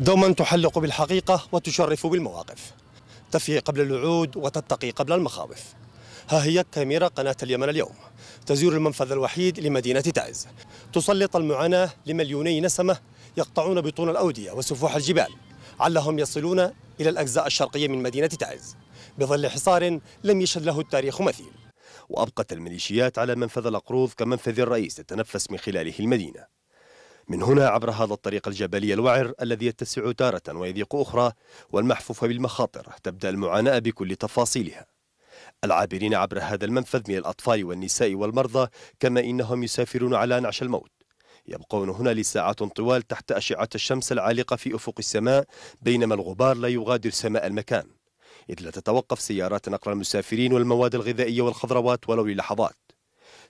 دوما تحلق بالحقيقة وتشرف بالمواقف تفي قبل الوعود وتتقي قبل المخاوف ها هي كاميرا قناة اليمن اليوم تزور المنفذ الوحيد لمدينة تعز تسلط المعاناة لمليوني نسمة يقطعون بطون الأودية وسفوح الجبال علهم يصلون إلى الأجزاء الشرقية من مدينة تعز بظل حصار لم يشهد له التاريخ مثيل وأبقت الميليشيات على منفذ الأقروض كمنفذ الرئيس تتنفس من خلاله المدينة من هنا عبر هذا الطريق الجبلي الوعر الذي يتسع تارة ويضيق أخرى والمحفوف بالمخاطر تبدأ المعاناة بكل تفاصيلها العابرين عبر هذا المنفذ من الأطفال والنساء والمرضى كما إنهم يسافرون على نعش الموت يبقون هنا لساعات طوال تحت أشعة الشمس العالقة في أفق السماء بينما الغبار لا يغادر سماء المكان إذ لا تتوقف سيارات نقل المسافرين والمواد الغذائية والخضروات ولو للحظات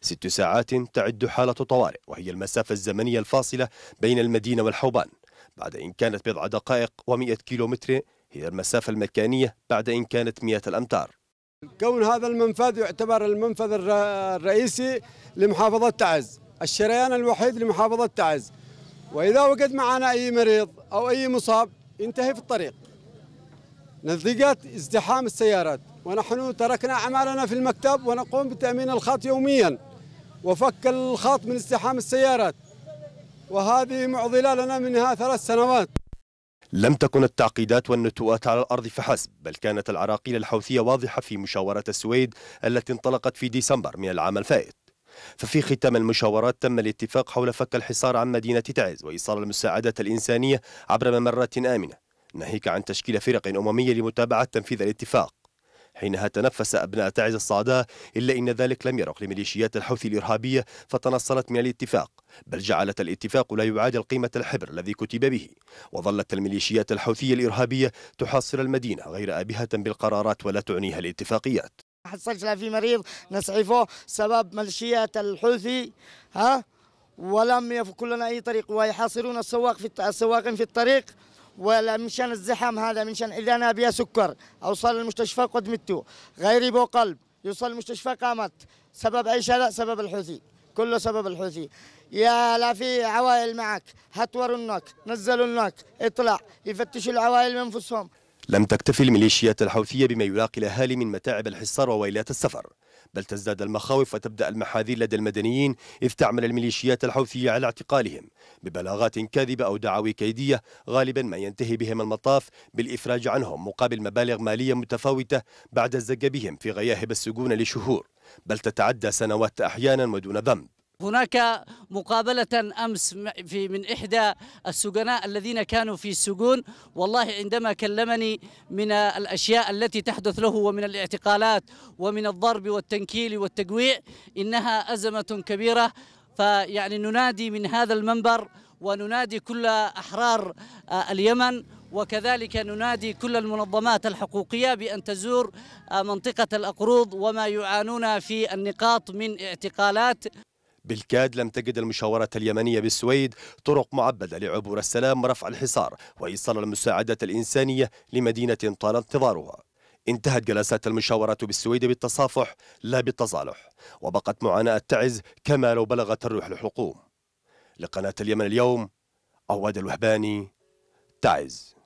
ست ساعات تعد حالة طوارئ وهي المسافة الزمنية الفاصلة بين المدينة والحوبان بعد إن كانت بضع دقائق و100 كيلومتر هي المسافة المكانية بعد إن كانت مئة الأمتار كون هذا المنفذ يعتبر المنفذ الرئيسي لمحافظة تعز الشريان الوحيد لمحافظة تعز وإذا وجد معنا أي مريض أو أي مصاب ينتهي في الطريق نتيجة ازدحام السيارات ونحن تركنا أعمالنا في المكتب ونقوم بتأمين الخط يومياً وفك الخط من ازدحام السيارات وهذه معضلة لنا منها ثلاث سنوات لم تكن التعقيدات والنتوءات على الأرض فحسب بل كانت العراقيل الحوثية واضحة في مشاورة السويد التي انطلقت في ديسمبر من العام الفائت ففي ختام المشاورات تم الاتفاق حول فك الحصار عن مدينة تعز وإيصال المساعدة الإنسانية عبر ممرات آمنة ناهيك عن تشكيل فرق أممية لمتابعة تنفيذ الاتفاق حينها تنفس أبناء تعز الصعداء إلا إن ذلك لم يرق لميليشيات الحوثي الإرهابية فتنصلت من الاتفاق بل جعلت الاتفاق لا يعادل قيمة الحبر الذي كتب به وظلت الميليشيات الحوثية الإرهابية تحاصر المدينة غير آبهة بالقرارات ولا تعنيها الاتفاقيات حصلت لا في مريض نسعفه سبب ميليشيات الحوثي ها ولم يفك لنا أي طريق ويحاصرون السواق في السواقين في الطريق ولا شان الزحم هذا شان اذا انا ابي سكر اوصل المستشفى قد مت غيري بو قلب يوصل المستشفى قامت سبب ايش هذا سبب الحوثي كله سبب الحوثي يا لا في عوائل معك هتوروا النوك نزلوا النوك اطلع يفتشوا العوائل من انفسهم لم تكتفي الميليشيات الحوثيه بما يلاقي الاهالي من متاعب الحصار وويلات السفر بل تزداد المخاوف وتبدأ المحاذير لدى المدنيين إذ تعمل الميليشيات الحوثية على اعتقالهم ببلاغات كاذبة أو دعاوي كيدية غالبا ما ينتهي بهم المطاف بالإفراج عنهم مقابل مبالغ مالية متفاوتة بعد الزق بهم في غياهب السجون لشهور بل تتعدى سنوات أحيانا ودون ذنب هناك مقابلة أمس في من إحدى السجناء الذين كانوا في السجون والله عندما كلمني من الأشياء التي تحدث له ومن الاعتقالات ومن الضرب والتنكيل والتجويع إنها أزمة كبيرة فيعني ننادي من هذا المنبر وننادي كل أحرار آه، اليمن وكذلك ننادي كل المنظمات الحقوقية بأن تزور آه، منطقة الأقروض وما يعانون في النقاط من اعتقالات بالكاد لم تجد المشاورة اليمنية بالسويد طرق معبدة لعبور السلام ورفع الحصار وإيصال المساعدة الإنسانية لمدينة طال انتظارها انتهت جلسات المشاورة بالسويد بالتصافح لا بالتصالح وبقت معاناة تعز كما لو بلغت الروح الحقوم لقناة اليمن اليوم عواد الوهباني تعز